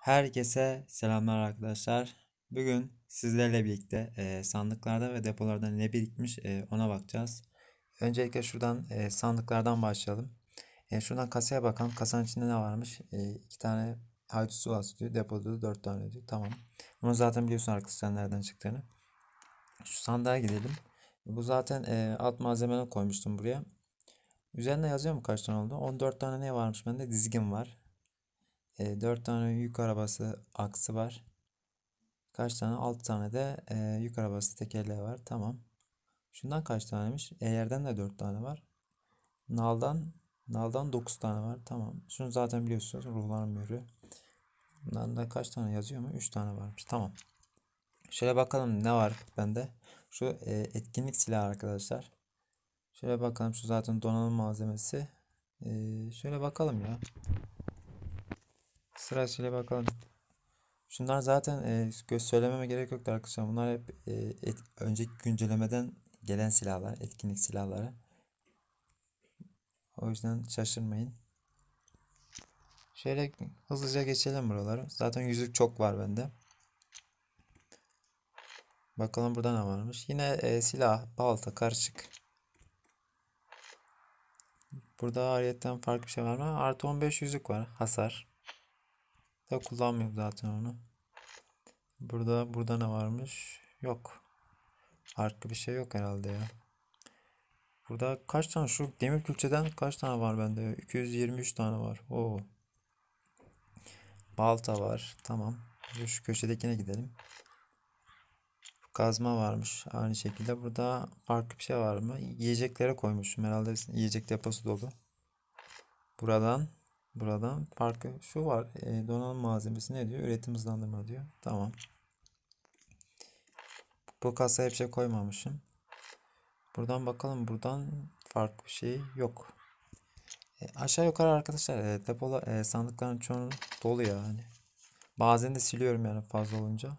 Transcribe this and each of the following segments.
Herkese selamlar arkadaşlar. Bugün sizlerle birlikte e, sandıklarda ve depolarda ne birikmiş e, ona bakacağız. Öncelikle şuradan e, sandıklardan başlayalım. E, şuradan kasaya bakalım. Kasanın içinde ne varmış? E, iki tane haydusu var diyor. Depoda dört tane diyor. Tamam. Bunu zaten biliyorsun arkadaşlar nereden çıktığını. Şu sandığa gidelim. Bu zaten e, alt malzemeden koymuştum buraya. Üzerinde yazıyor mu kaç tane oldu? 14 tane ne varmış bende? Dizgin var e, 4 tane yük arabası aksı var. Kaç tane? 6 tane de e, yük arabası tekerleği var. Tamam. Şundan kaç taneymiş? Eğerden de 4 tane var. Nal'dan Nal'dan 9 tane var. Tamam. Şunu zaten biliyorsunuz. Ruhların mührü. Bundan da kaç tane yazıyor mu? 3 tane varmış. Tamam. Şöyle bakalım ne var bende. Şu e, etkinlik silahı arkadaşlar. Şöyle bakalım şu zaten donanım malzemesi. E, şöyle bakalım ya. Sırasıyla bakalım. Şunlar zaten e, söylememe gerek yoktu arkadaşlar. Bunlar hep e, et, önceki güncellemeden gelen silahlar, etkinlik silahları. O yüzden şaşırmayın. Şöyle hızlıca geçelim buraları. Zaten yüzük çok var bende. Bakalım burada ne varmış. Yine e, silah, balta, karışık. Burada ariyetten farklı bir şey var mı? Artı 15 yüzük var. Hasar. Da kullanmıyorum zaten onu. Burada burada ne varmış? Yok. Farklı bir şey yok herhalde ya. Burada kaç tane şu demir külçeden kaç tane var bende? 223 tane var. Oo. Balta var. Tamam. Şu köşedekine gidelim. Kazma varmış. Aynı şekilde burada farklı bir şey var mı? Yiyeceklere koymuşum. Herhalde yiyecek deposu dolu. Buradan buradan farkı şu var. E, donanım malzemesi ne diyor? Üretim hızlandırma diyor. Tamam. Bu kasaya hiçbir şey koymamışım. Buradan bakalım. Buradan farklı bir şey yok. E, aşağı yukarı arkadaşlar e, depola e, sandıkların çoğu dolu yani. Bazen de siliyorum yani fazla olunca.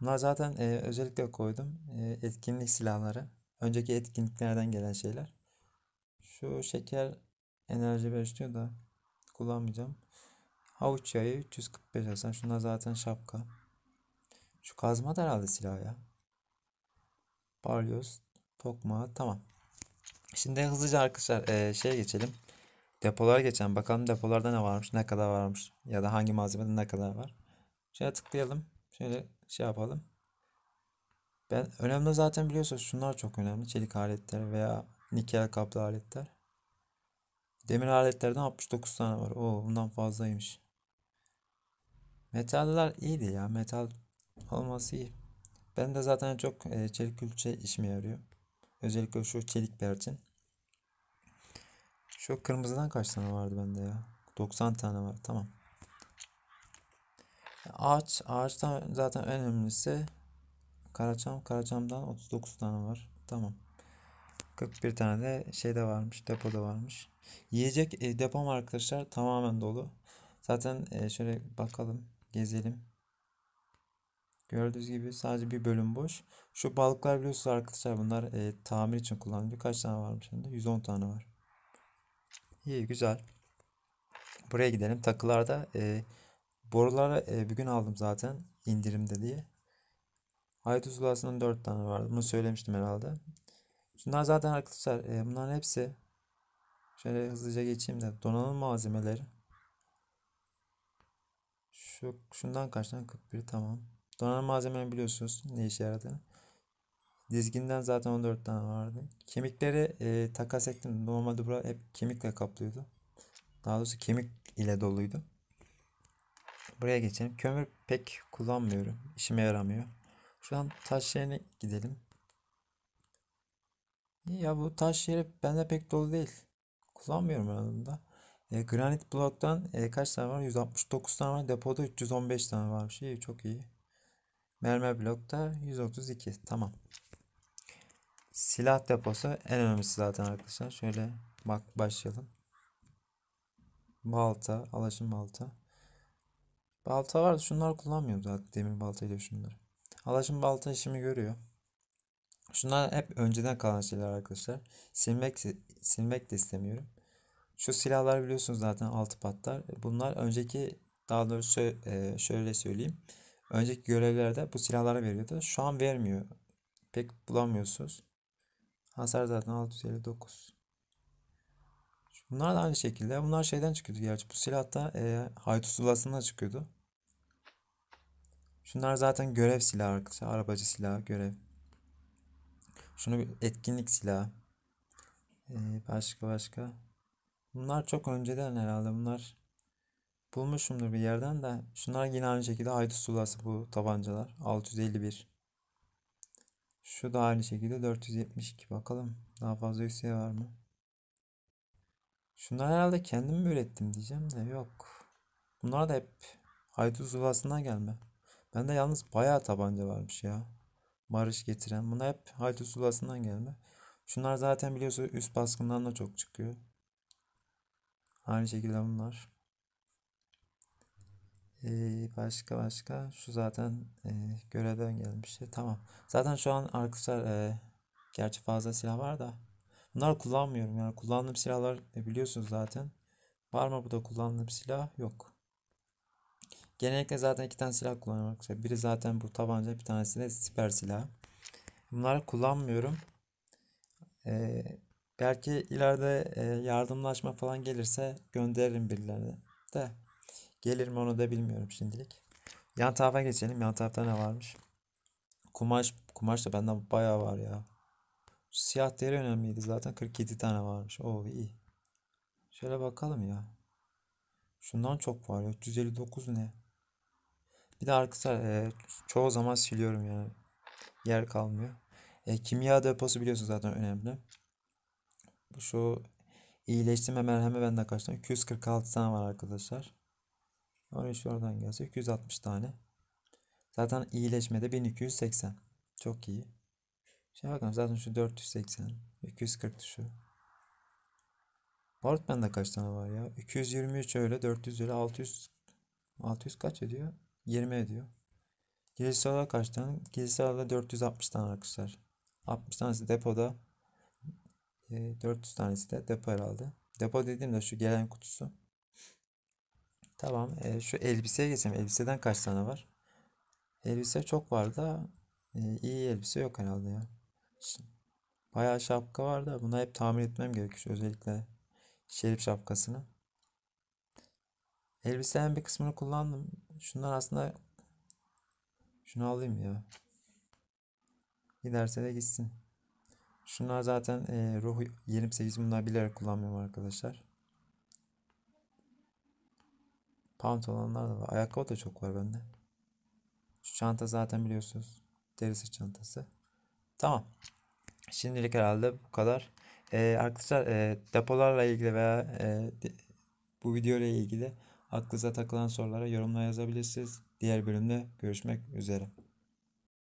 Bunlar zaten e, özellikle koydum. E, etkinlik silahları. Önceki etkinliklerden gelen şeyler. Şu şeker enerji besliyor da kullanmayacağım. Havuç yayı 345 aslan. Şunlar zaten şapka. Şu kazma da herhalde silah ya. Balyoz, tokma tamam. Şimdi hızlıca arkadaşlar e, şeye geçelim. Depolara geçelim. Bakalım depolarda ne varmış, ne kadar varmış ya da hangi malzemede ne kadar var. Şöyle tıklayalım. Şöyle şey yapalım. Ben önemli zaten biliyorsunuz şunlar çok önemli. Çelik aletler veya nikel kaplı aletler. Demir aletlerden 69 tane var. O bundan fazlaymış. Metaller iyiydi ya. Metal olması iyi. Ben de zaten çok e, çelik külçe işime yarıyor. Özellikle şu çelik berçin. Şu kırmızıdan kaç tane vardı bende ya? 90 tane var. Tamam. Ağaç. Ağaçtan zaten en önemlisi karaçam. Karaçamdan 39 tane var. Tamam. 41 tane de şey de varmış. Depoda varmış. Yiyecek e, depom arkadaşlar tamamen dolu. Zaten e, şöyle bakalım. Gezelim. Gördüğünüz gibi sadece bir bölüm boş. Şu balıklar biliyorsunuz arkadaşlar bunlar e, tamir için kullanılıyor. Kaç tane varmış şimdi? 110 tane var. İyi güzel. Buraya gidelim. Takılarda e, boruları e, gün aldım zaten indirimde diye. Haydut Zulası'nın 4 tane vardı. Bunu söylemiştim herhalde. Şunlar zaten arkadaşlar e, bunların hepsi şöyle hızlıca geçeyim de donanım malzemeleri. Şu şundan kaç tane 41 tamam. Donanım malzemeleri biliyorsunuz ne işe yaradığını. Dizginden zaten 14 tane vardı. Kemikleri e, takas ettim. Normalde bura hep kemikle kaplıyordu. Daha doğrusu kemik ile doluydu. Buraya geçelim. Kömür pek kullanmıyorum. işime yaramıyor. Şu an taş yerine gidelim. Ya bu taş yeri bende pek dolu değil. Kullanmıyorum aslında. E, granit bloktan e, kaç tane var? 169 tane var. Depoda 315 tane var İyi, çok iyi. Mermer blokta 132. Tamam. Silah deposu en önemlisi zaten arkadaşlar. Şöyle bak başlayalım. Balta, alaşım balta. Balta vardı. Şunları kullanmıyorum zaten. Demir baltayla şunları. Alaşım balta işimi görüyor. Şunlar hep önceden kalan şeyler arkadaşlar. Silmek, silmek de istemiyorum. Şu silahlar biliyorsunuz zaten altı patlar. Bunlar önceki daha doğrusu e, şöyle söyleyeyim. Önceki görevlerde bu silahlara veriyordu. Şu an vermiyor. Pek bulamıyorsunuz. Hasar zaten 659. Bunlar da aynı şekilde. Bunlar şeyden çıkıyordu gerçi. Bu silah da e, Haytus Zulası'ndan çıkıyordu. Şunlar zaten görev silahı arkadaşlar. Arabacı silahı görev. Şunu bir etkinlik silahı. Ee, başka başka. Bunlar çok önceden herhalde bunlar. Bulmuşumdur bir yerden de. Şunlar yine aynı şekilde haydut sulası bu tabancalar. 651. Şu da aynı şekilde 472. Bakalım daha fazla yükseğe var mı? Şunlar herhalde kendim mi ürettim diyeceğim de yok. Bunlar da hep haydut zulasından gelme. Bende yalnız bayağı tabanca varmış ya barış getiren. Bunlar hep Halti Sulası'ndan gelme. Şunlar zaten biliyorsunuz üst baskından da çok çıkıyor. Aynı şekilde bunlar. Ee, başka başka şu zaten e, görevden gelmişti. Tamam. Zaten şu an arkadaşlar e, gerçi fazla silah var da bunlar kullanmıyorum yani kullandığım silahlar e, biliyorsunuz zaten. Var mı burada kullandığım silah? Yok. Genellikle zaten iki tane silah kullanıyorum arkadaşlar. Biri zaten bu tabanca bir tanesi de siper silah. Bunları kullanmıyorum. Ee, belki ileride e, yardımlaşma falan gelirse gönderirim birilerine de. Gelir mi onu da bilmiyorum şimdilik. Yan tarafa geçelim. Yan tarafta ne varmış? Kumaş, kumaş da benden bayağı var ya. siyah deri önemliydi zaten. 47 tane varmış. Oo iyi. Şöyle bakalım ya. Şundan çok var ya. 359 ne? Bir de arkadaşlar e, çoğu zaman siliyorum yani. Yer kalmıyor. E, kimya deposu biliyorsunuz zaten önemli. Şu iyileştirme merhemi bende kaç tane? 246 tane var arkadaşlar. 13 oradan gelse 260 tane. Zaten iyileşmede 1280. Çok iyi. Şey bakalım zaten şu 480. 240 şu. Ward bende kaç tane var ya? 223 öyle 400 öyle 600 600 kaç ediyor? 20 ediyor. Gerisi sağda kaç tane? Gerisi sağda 460 tane arkadaşlar. 60 tanesi depoda. 400 ee, tanesi de depo herhalde. Depo dediğimde şu gelen kutusu. Tamam. Ee, şu elbiseye geçelim. Elbiseden kaç tane var? Elbise çok var da ee, iyi elbise yok herhalde ya. Bayağı şapka var da bunu hep tamir etmem gerekiyor. Özellikle şerif şapkasını. Elbisenin bir kısmını kullandım. Şunlar aslında şunu alayım ya. Giderse de gitsin. Şunlar zaten e, ruhu 28 bunlar bilerek kullanmıyorum arkadaşlar. Pantolonlar da var. Ayakkabı da çok var bende. Şu çanta zaten biliyorsunuz. Derisi çantası. Tamam. Şimdilik herhalde bu kadar. Ee, arkadaşlar e, depolarla ilgili veya e, bu video ile ilgili Aklınıza takılan sorulara yorumla yazabilirsiniz. Diğer bölümde görüşmek üzere.